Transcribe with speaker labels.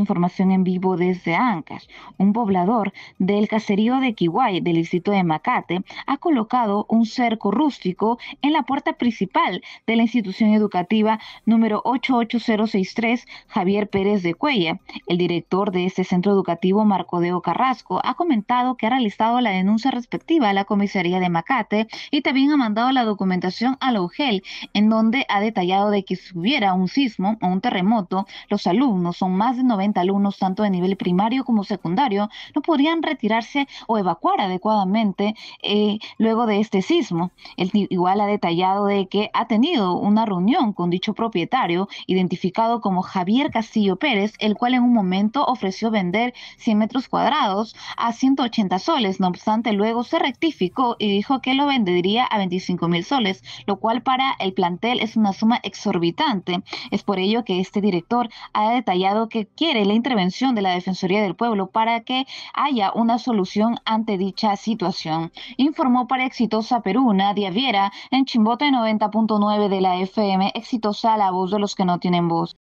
Speaker 1: información en vivo desde Ancash. Un poblador del caserío de Kiwai, del distrito de Macate, ha colocado un cerco rústico en la puerta principal de la institución educativa número 88063 Javier Pérez de Cuella. El director de este centro educativo, Marco Deo Carrasco, ha comentado que ha realizado la denuncia respectiva a la comisaría de Macate y también ha mandado la documentación a la UGEL, en donde ha detallado de que si hubiera un sismo o un terremoto, los alumnos son más de 90 alumnos, tanto de nivel primario como secundario, no podrían retirarse o evacuar adecuadamente eh, luego de este sismo. el igual ha detallado de que ha tenido una reunión con dicho propietario, identificado como Javier Castillo Pérez, el cual en un momento ofreció vender 100 metros cuadrados a 180 soles. No obstante, luego se rectificó y dijo que lo vendería a 25 mil soles, lo cual para el plantel es una suma exorbitante. Es por ello que este director ha detallado que quiere la intervención de la Defensoría del Pueblo para que haya una solución ante dicha situación, informó para Exitosa Perú Nadia Viera en Chimbote 90.9 de la FM Exitosa La Voz de los que no tienen voz.